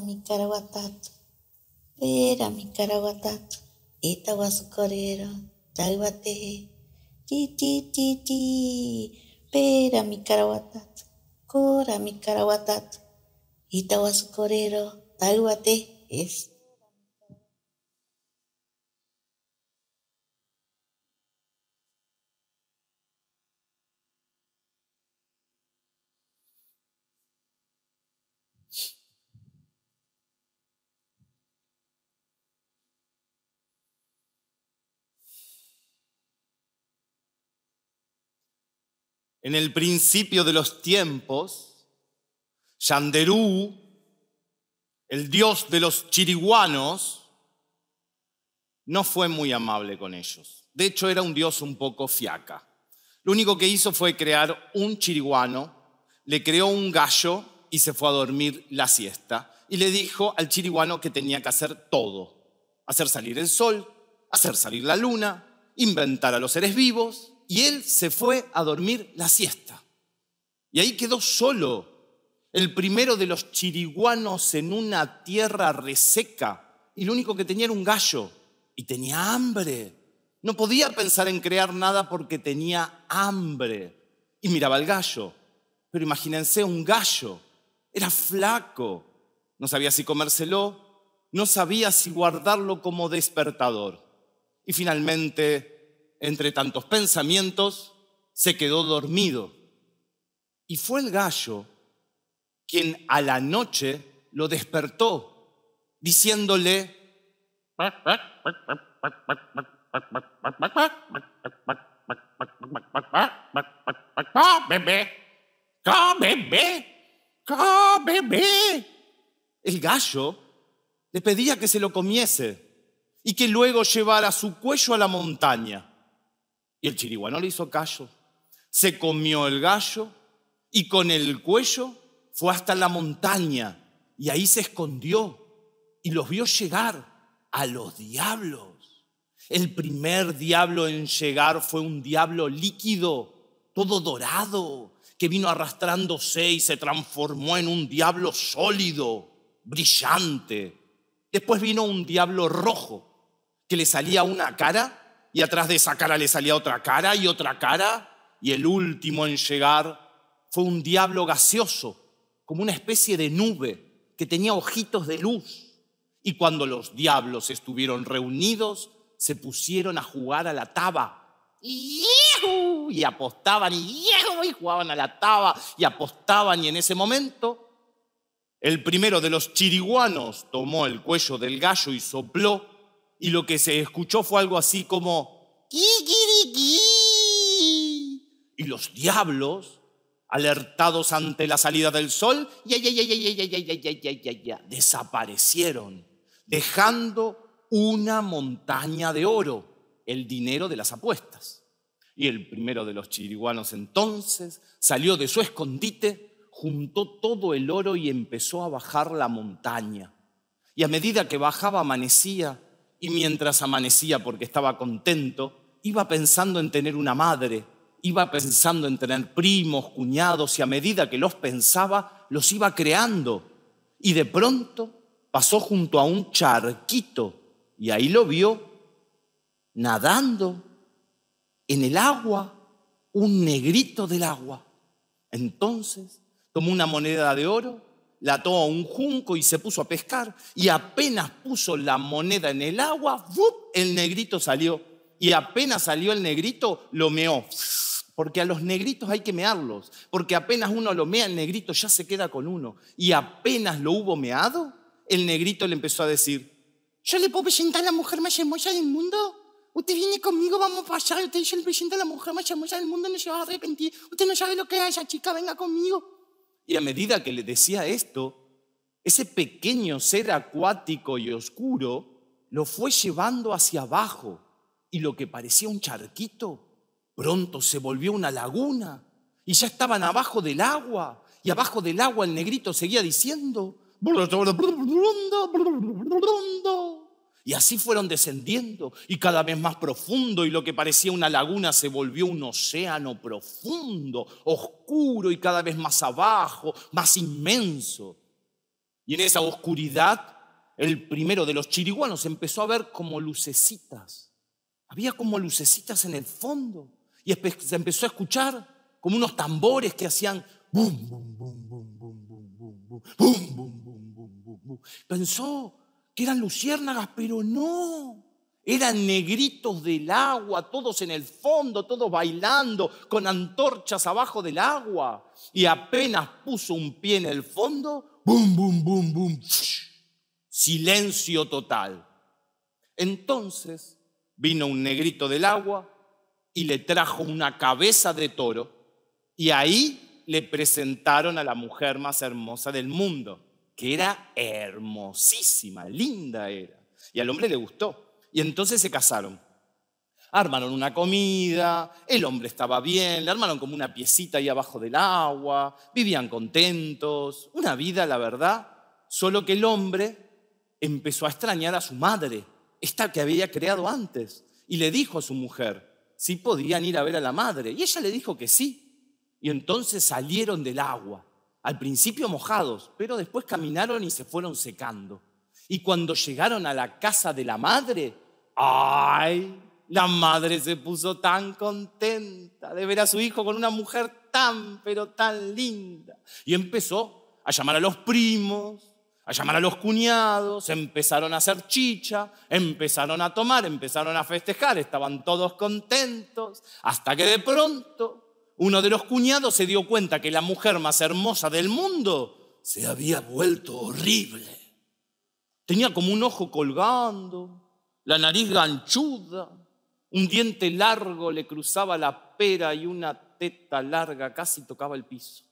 mi caraguatato, pera mi caraguatato, esta guasucorero, Taiwate. ti ti ti ti, pera mi caraguatato, cora mi caraguatato, esta guasucorero, te es. en el principio de los tiempos, Yanderú, el dios de los chiriguanos, no fue muy amable con ellos. De hecho, era un dios un poco fiaca. Lo único que hizo fue crear un chiriguano, le creó un gallo y se fue a dormir la siesta. Y le dijo al chiriguano que tenía que hacer todo. Hacer salir el sol, hacer salir la luna, inventar a los seres vivos, y él se fue a dormir la siesta. Y ahí quedó solo, el primero de los chiriguanos en una tierra reseca, y lo único que tenía era un gallo, y tenía hambre. No podía pensar en crear nada porque tenía hambre. Y miraba al gallo, pero imagínense un gallo, era flaco, no sabía si comérselo, no sabía si guardarlo como despertador. Y finalmente entre tantos pensamientos, se quedó dormido. Y fue el gallo quien a la noche lo despertó, diciéndole, El gallo le pedía que se lo comiese y que luego llevara su cuello a la montaña. Y el chiriguano le hizo caso. Se comió el gallo y con el cuello fue hasta la montaña y ahí se escondió y los vio llegar a los diablos. El primer diablo en llegar fue un diablo líquido, todo dorado, que vino arrastrándose y se transformó en un diablo sólido, brillante. Después vino un diablo rojo, que le salía una cara y atrás de esa cara le salía otra cara y otra cara, y el último en llegar fue un diablo gaseoso, como una especie de nube que tenía ojitos de luz. Y cuando los diablos estuvieron reunidos, se pusieron a jugar a la taba. Y apostaban y, y jugaban a la taba y apostaban y en ese momento el primero de los chiriguanos tomó el cuello del gallo y sopló y lo que se escuchó fue algo así como y los diablos alertados ante la salida del sol desaparecieron dejando una montaña de oro el dinero de las apuestas y el primero de los chiriguanos entonces salió de su escondite juntó todo el oro y empezó a bajar la montaña y a medida que bajaba amanecía y mientras amanecía porque estaba contento, iba pensando en tener una madre, iba pensando en tener primos, cuñados y a medida que los pensaba, los iba creando. Y de pronto pasó junto a un charquito y ahí lo vio nadando en el agua, un negrito del agua. Entonces tomó una moneda de oro la ató a un junco y se puso a pescar. Y apenas puso la moneda en el agua, el negrito salió. Y apenas salió el negrito, lo meó. Porque a los negritos hay que mearlos. Porque apenas uno lo mea, el negrito ya se queda con uno. Y apenas lo hubo meado, el negrito le empezó a decir, yo le puedo presentar a la mujer más hermosa del mundo. Usted viene conmigo, vamos a pasar. Usted dice, le presenta a la mujer más hermosa del mundo, no se va a arrepentir. Usted no sabe lo que es esa chica, venga conmigo. Y a medida que le decía esto, ese pequeño ser acuático y oscuro lo fue llevando hacia abajo y lo que parecía un charquito pronto se volvió una laguna y ya estaban abajo del agua y abajo del agua el negrito seguía diciendo y así fueron descendiendo y cada vez más profundo y lo que parecía una laguna se volvió un océano profundo, oscuro y cada vez más abajo, más inmenso. Y en esa oscuridad, el primero de los chiriguanos empezó a ver como lucecitas. Había como lucecitas en el fondo y se empezó a escuchar como unos tambores que hacían bum, Pensó que eran luciérnagas, pero no. Eran negritos del agua, todos en el fondo, todos bailando, con antorchas abajo del agua. Y apenas puso un pie en el fondo, ¡bum, bum, bum, bum! Silencio total. Entonces vino un negrito del agua y le trajo una cabeza de toro y ahí le presentaron a la mujer más hermosa del mundo que era hermosísima, linda era. Y al hombre le gustó. Y entonces se casaron. Armaron una comida, el hombre estaba bien, le armaron como una piecita ahí abajo del agua, vivían contentos, una vida, la verdad, solo que el hombre empezó a extrañar a su madre, esta que había creado antes, y le dijo a su mujer si podían ir a ver a la madre, y ella le dijo que sí, y entonces salieron del agua al principio mojados, pero después caminaron y se fueron secando. Y cuando llegaron a la casa de la madre, ¡ay! La madre se puso tan contenta de ver a su hijo con una mujer tan, pero tan linda. Y empezó a llamar a los primos, a llamar a los cuñados, empezaron a hacer chicha, empezaron a tomar, empezaron a festejar, estaban todos contentos, hasta que de pronto uno de los cuñados se dio cuenta que la mujer más hermosa del mundo se había vuelto horrible. Tenía como un ojo colgando, la nariz ganchuda, un diente largo le cruzaba la pera y una teta larga casi tocaba el piso.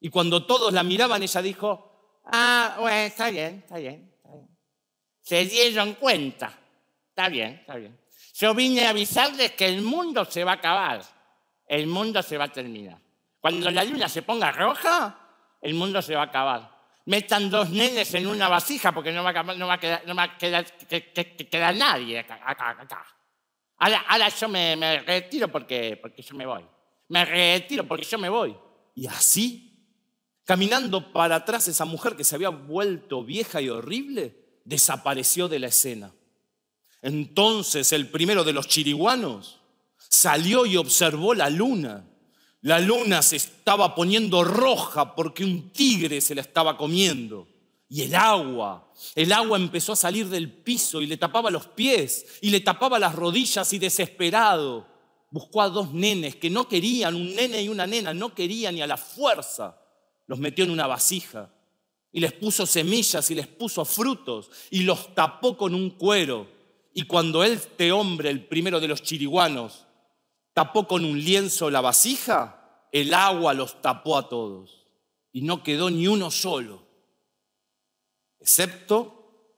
Y cuando todos la miraban, ella dijo, ah, bueno, está bien, está bien, está bien. Se dieron cuenta. Está bien, está bien. Yo vine a avisarles que el mundo se va a acabar el mundo se va a terminar. Cuando la luna se ponga roja, el mundo se va a acabar. Metan dos nenes en una vasija porque no va a, quedar, nadie acá. Ahora, yo me, me, retiro porque, porque yo me voy. Me retiro porque yo me voy. Y así, caminando para atrás, esa mujer que se había vuelto vieja y horrible, desapareció de la escena. Entonces el primero de los chiriguanos salió y observó la luna. La luna se estaba poniendo roja porque un tigre se la estaba comiendo. Y el agua, el agua empezó a salir del piso y le tapaba los pies y le tapaba las rodillas y desesperado buscó a dos nenes que no querían, un nene y una nena, no querían ni a la fuerza los metió en una vasija y les puso semillas y les puso frutos y los tapó con un cuero. Y cuando este hombre, el primero de los chiriguanos, tapó con un lienzo la vasija, el agua los tapó a todos y no quedó ni uno solo, excepto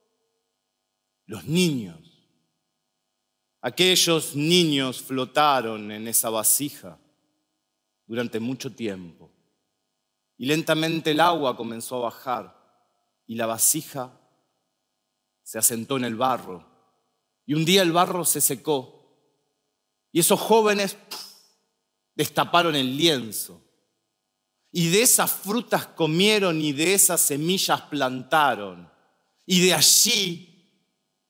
los niños. Aquellos niños flotaron en esa vasija durante mucho tiempo y lentamente el agua comenzó a bajar y la vasija se asentó en el barro y un día el barro se secó y esos jóvenes destaparon el lienzo. Y de esas frutas comieron y de esas semillas plantaron. Y de allí,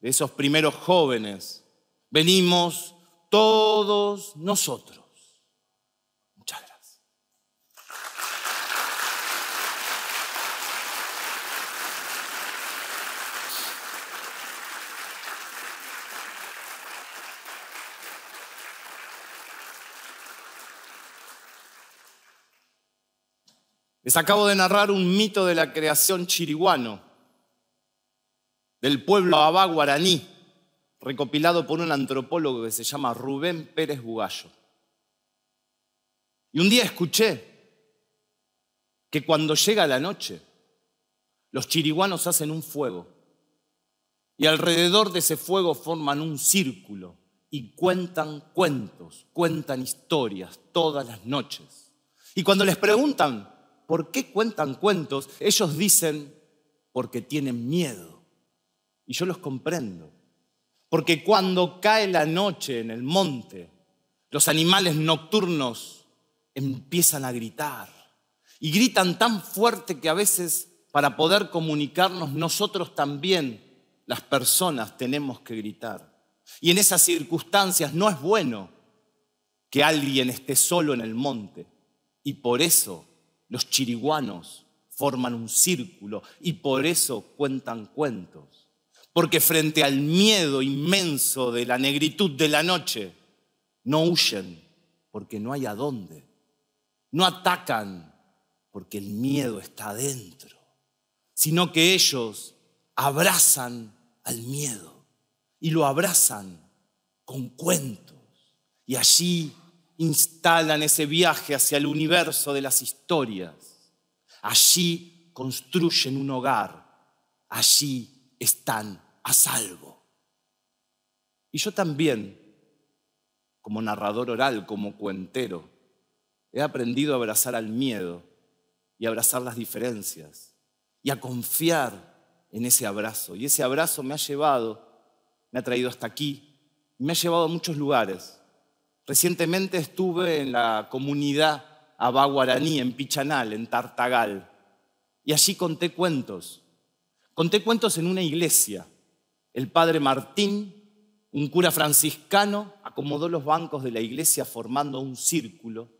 de esos primeros jóvenes, venimos todos nosotros. Les acabo de narrar un mito de la creación chiriguano, del pueblo abá guaraní, recopilado por un antropólogo que se llama Rubén Pérez Bugallo. Y un día escuché que cuando llega la noche, los chiriguanos hacen un fuego y alrededor de ese fuego forman un círculo y cuentan cuentos, cuentan historias todas las noches. Y cuando les preguntan ¿por qué cuentan cuentos? Ellos dicen, porque tienen miedo. Y yo los comprendo. Porque cuando cae la noche en el monte, los animales nocturnos empiezan a gritar. Y gritan tan fuerte que a veces para poder comunicarnos nosotros también, las personas, tenemos que gritar. Y en esas circunstancias no es bueno que alguien esté solo en el monte. Y por eso los chiriguanos forman un círculo y por eso cuentan cuentos. Porque frente al miedo inmenso de la negritud de la noche, no huyen porque no hay a dónde. No atacan porque el miedo está adentro, sino que ellos abrazan al miedo y lo abrazan con cuentos. Y allí instalan ese viaje hacia el universo de las historias. Allí construyen un hogar, allí están a salvo. Y yo también, como narrador oral, como cuentero, he aprendido a abrazar al miedo y a abrazar las diferencias y a confiar en ese abrazo. Y ese abrazo me ha llevado, me ha traído hasta aquí, me ha llevado a muchos lugares Recientemente estuve en la comunidad abaguaraní, en Pichanal, en Tartagal, y allí conté cuentos. Conté cuentos en una iglesia. El padre Martín, un cura franciscano, acomodó los bancos de la iglesia formando un círculo.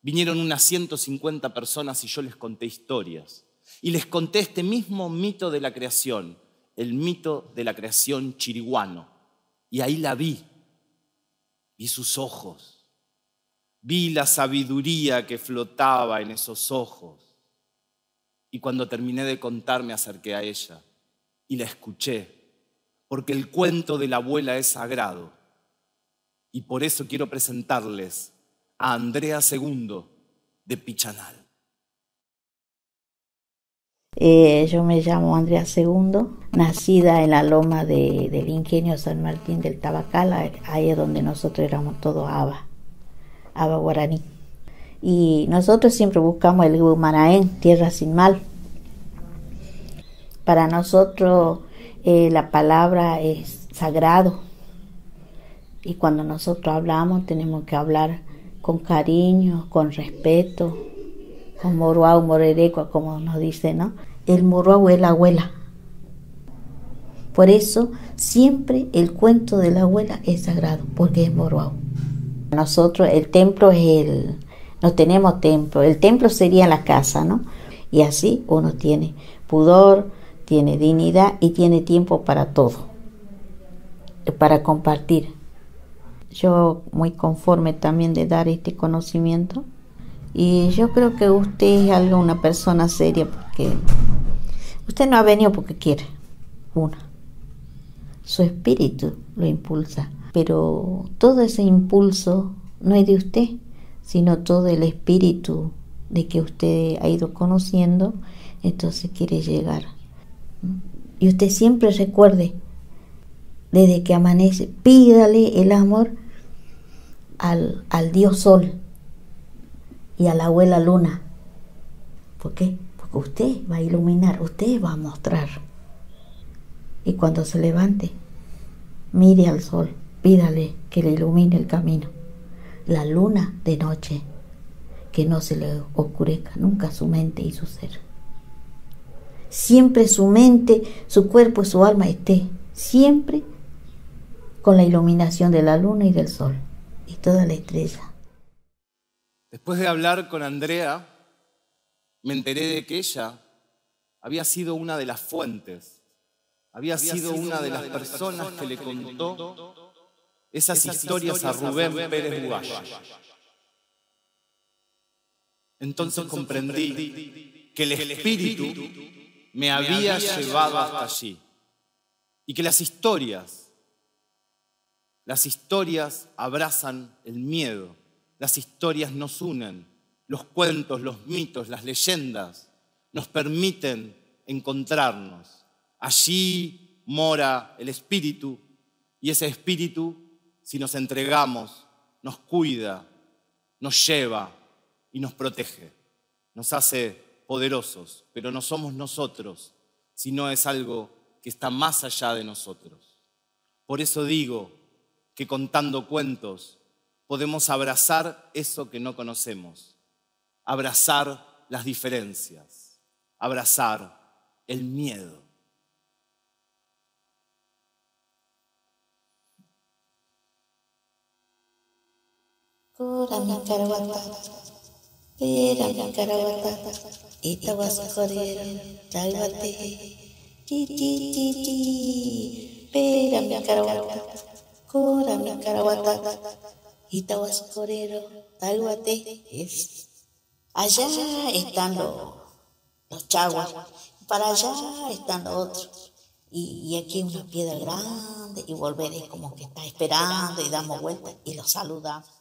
Vinieron unas 150 personas y yo les conté historias. Y les conté este mismo mito de la creación, el mito de la creación chiriguano. Y ahí la vi, y sus ojos, vi la sabiduría que flotaba en esos ojos. Y cuando terminé de contar me acerqué a ella y la escuché, porque el cuento de la abuela es sagrado. Y por eso quiero presentarles a Andrea II de Pichanal. Eh, yo me llamo Andrea Segundo, nacida en la loma de, del ingenio San Martín del Tabacal, ahí es donde nosotros éramos todos aba, aba guaraní. Y nosotros siempre buscamos el Humanaén, tierra sin mal. Para nosotros eh, la palabra es sagrado. Y cuando nosotros hablamos tenemos que hablar con cariño, con respeto, o moruau, morerecua, como nos dice, ¿no? El moruau es la abuela. Por eso siempre el cuento de la abuela es sagrado, porque es moruau. Nosotros, el templo es el, no tenemos templo, el templo sería la casa, ¿no? Y así uno tiene pudor, tiene dignidad y tiene tiempo para todo, para compartir. Yo muy conforme también de dar este conocimiento. Y yo creo que usted es algo, una persona seria, porque usted no ha venido porque quiere, una. Su espíritu lo impulsa, pero todo ese impulso no es de usted, sino todo el espíritu de que usted ha ido conociendo, entonces quiere llegar. Y usted siempre recuerde, desde que amanece, pídale el amor al, al Dios Sol y a la abuela luna. ¿Por qué? Porque usted va a iluminar, usted va a mostrar. Y cuando se levante, mire al sol, pídale que le ilumine el camino. La luna de noche, que no se le oscurezca nunca su mente y su ser. Siempre su mente, su cuerpo y su alma esté, siempre con la iluminación de la luna y del sol y toda la estrella. Después de hablar con Andrea, me enteré de que ella había sido una de las fuentes, había, sido, una de las, personas, que le contó, esas, historias, a Rubén, Pérez Entonces comprendí que el espíritu me había llevado hasta allí y que las historias, las historias abrazan el miedo las historias nos unen, los cuentos, los mitos, las leyendas nos permiten encontrarnos. Allí mora el espíritu y ese espíritu, si nos entregamos, nos cuida, nos lleva y nos protege, nos hace poderosos, pero no somos nosotros, sino es algo que está más allá de nosotros. Por eso digo que contando cuentos podemos abrazar eso que no conocemos, abrazar las diferencias, abrazar el miedo. Cora mi caraguata. pera mi te vas a korea, taiwate, ti ti ti ti, pera mi caraguata. cora mi caraguata. Itahuascorero, Corero, es. Allá están los, chaguas, para allá están los otros. Y, y, aquí una piedra grande y volver es como que está esperando y damos vuelta y los saludamos.